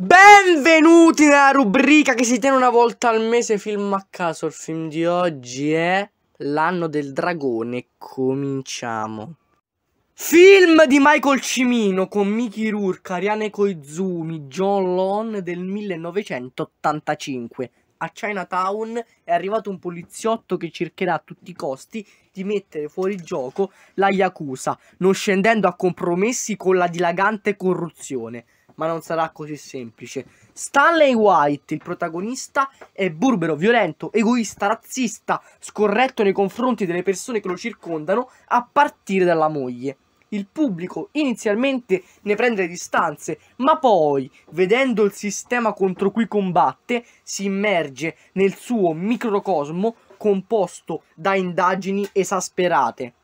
Benvenuti nella rubrica che si tiene una volta al mese film a caso. Il film di oggi è L'anno del dragone. Cominciamo. Film di Michael Cimino con Mickey Rourke, Ariane Koizumi, John Lon del 1985. A Chinatown è arrivato un poliziotto che cercherà a tutti i costi di mettere fuori gioco la Yakuza, non scendendo a compromessi con la dilagante corruzione ma non sarà così semplice. Stanley White, il protagonista, è burbero, violento, egoista, razzista, scorretto nei confronti delle persone che lo circondano, a partire dalla moglie. Il pubblico inizialmente ne prende le distanze, ma poi, vedendo il sistema contro cui combatte, si immerge nel suo microcosmo composto da indagini esasperate.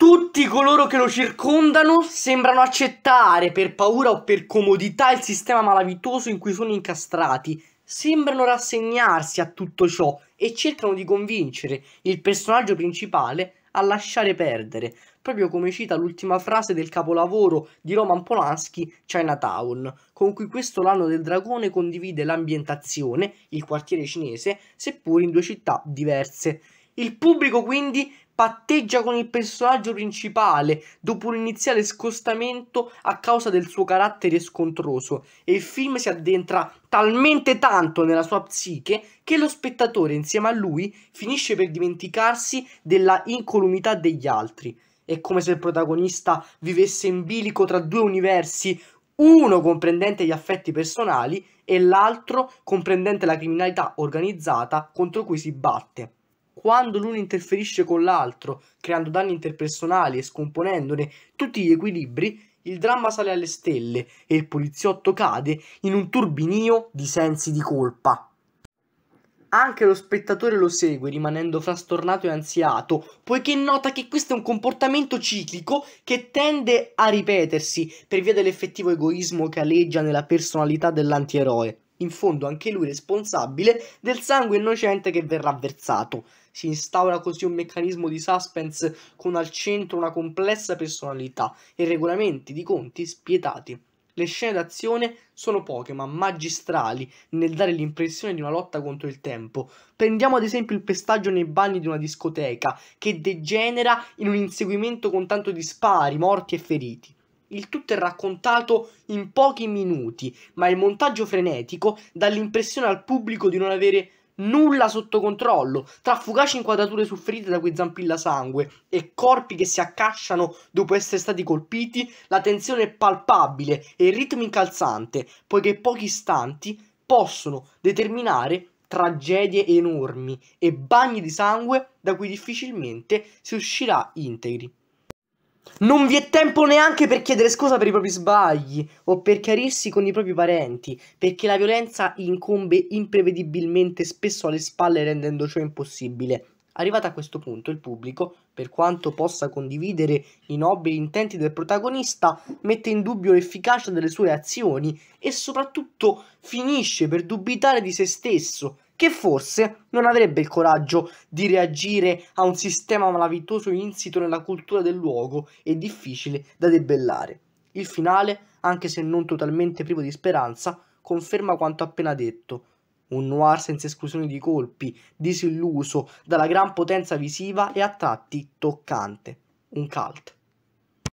Tutti coloro che lo circondano sembrano accettare per paura o per comodità il sistema malavitoso in cui sono incastrati. Sembrano rassegnarsi a tutto ciò e cercano di convincere il personaggio principale a lasciare perdere, proprio come cita l'ultima frase del capolavoro di Roman Polanski Chinatown, con cui questo l'anno del dragone condivide l'ambientazione, il quartiere cinese, seppur in due città diverse. Il pubblico quindi patteggia con il personaggio principale dopo un iniziale scostamento a causa del suo carattere scontroso e il film si addentra talmente tanto nella sua psiche che lo spettatore insieme a lui finisce per dimenticarsi della incolumità degli altri. È come se il protagonista vivesse in bilico tra due universi, uno comprendente gli affetti personali e l'altro comprendente la criminalità organizzata contro cui si batte quando l'uno interferisce con l'altro, creando danni interpersonali e scomponendone tutti gli equilibri, il dramma sale alle stelle e il poliziotto cade in un turbinio di sensi di colpa. Anche lo spettatore lo segue rimanendo frastornato e ansiato, poiché nota che questo è un comportamento ciclico che tende a ripetersi per via dell'effettivo egoismo che aleggia nella personalità dell'antieroe in fondo anche lui responsabile del sangue innocente che verrà versato. Si instaura così un meccanismo di suspense con al centro una complessa personalità e regolamenti di conti spietati. Le scene d'azione sono poche ma magistrali nel dare l'impressione di una lotta contro il tempo. Prendiamo ad esempio il pestaggio nei bagni di una discoteca che degenera in un inseguimento con tanto di spari, morti e feriti. Il tutto è raccontato in pochi minuti, ma il montaggio frenetico dà l'impressione al pubblico di non avere nulla sotto controllo, tra fugaci inquadrature soffrite da cui zampilla sangue e corpi che si accasciano dopo essere stati colpiti, la tensione è palpabile e il ritmo incalzante, poiché pochi istanti possono determinare tragedie enormi e bagni di sangue da cui difficilmente si uscirà integri. Non vi è tempo neanche per chiedere scusa per i propri sbagli o per chiarirsi con i propri parenti, perché la violenza incombe imprevedibilmente spesso alle spalle rendendo ciò impossibile. Arrivato a questo punto, il pubblico, per quanto possa condividere i nobili intenti del protagonista, mette in dubbio l'efficacia delle sue azioni e soprattutto finisce per dubitare di se stesso, che forse non avrebbe il coraggio di reagire a un sistema malavitoso insito nella cultura del luogo e difficile da debellare. Il finale, anche se non totalmente privo di speranza, conferma quanto appena detto. Un noir senza esclusione di colpi, disilluso dalla gran potenza visiva e a tratti toccante. Un cult.